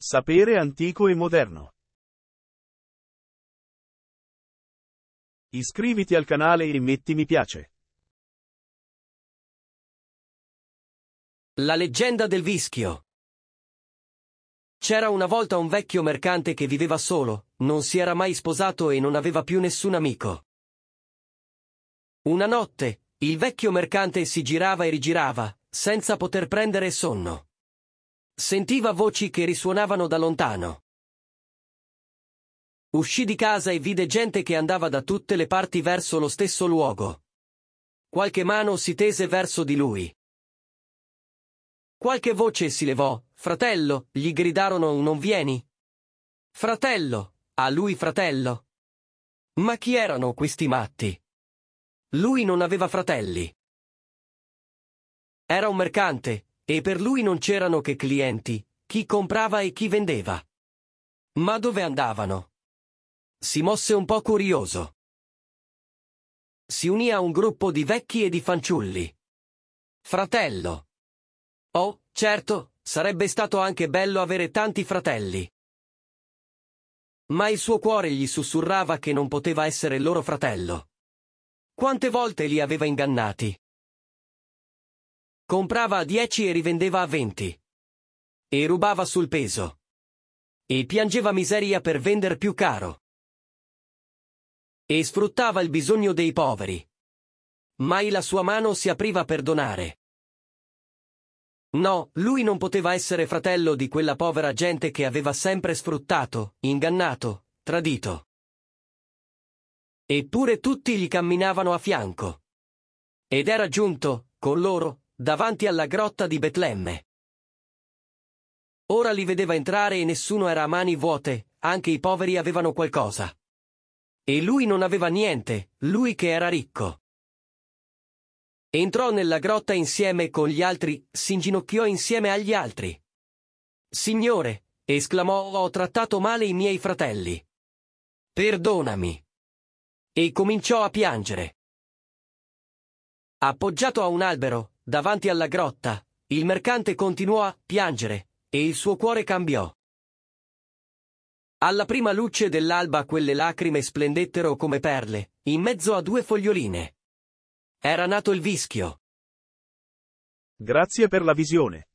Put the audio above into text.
Sapere antico e moderno. Iscriviti al canale e metti mi piace. La leggenda del vischio. C'era una volta un vecchio mercante che viveva solo, non si era mai sposato e non aveva più nessun amico. Una notte, il vecchio mercante si girava e rigirava, senza poter prendere sonno. Sentiva voci che risuonavano da lontano. Uscì di casa e vide gente che andava da tutte le parti verso lo stesso luogo. Qualche mano si tese verso di lui. Qualche voce si levò, fratello, gli gridarono non vieni. Fratello, a lui fratello. Ma chi erano questi matti? Lui non aveva fratelli. Era un mercante, e per lui non c'erano che clienti, chi comprava e chi vendeva. Ma dove andavano? Si mosse un po' curioso. Si unì a un gruppo di vecchi e di fanciulli. Fratello. Oh, certo, sarebbe stato anche bello avere tanti fratelli. Ma il suo cuore gli sussurrava che non poteva essere loro fratello. Quante volte li aveva ingannati? Comprava a 10 e rivendeva a 20. E rubava sul peso. E piangeva miseria per vender più caro. E sfruttava il bisogno dei poveri. Mai la sua mano si apriva per donare. No, lui non poteva essere fratello di quella povera gente che aveva sempre sfruttato, ingannato, tradito. Eppure tutti gli camminavano a fianco. Ed era giunto, con loro, davanti alla grotta di Betlemme. Ora li vedeva entrare e nessuno era a mani vuote, anche i poveri avevano qualcosa. E lui non aveva niente, lui che era ricco. Entrò nella grotta insieme con gli altri, s'inginocchiò insieme agli altri. Signore, esclamò, ho trattato male i miei fratelli. Perdonami. E cominciò a piangere. Appoggiato a un albero, davanti alla grotta, il mercante continuò a piangere, e il suo cuore cambiò. Alla prima luce dell'alba quelle lacrime splendettero come perle, in mezzo a due foglioline. Era nato il vischio. Grazie per la visione.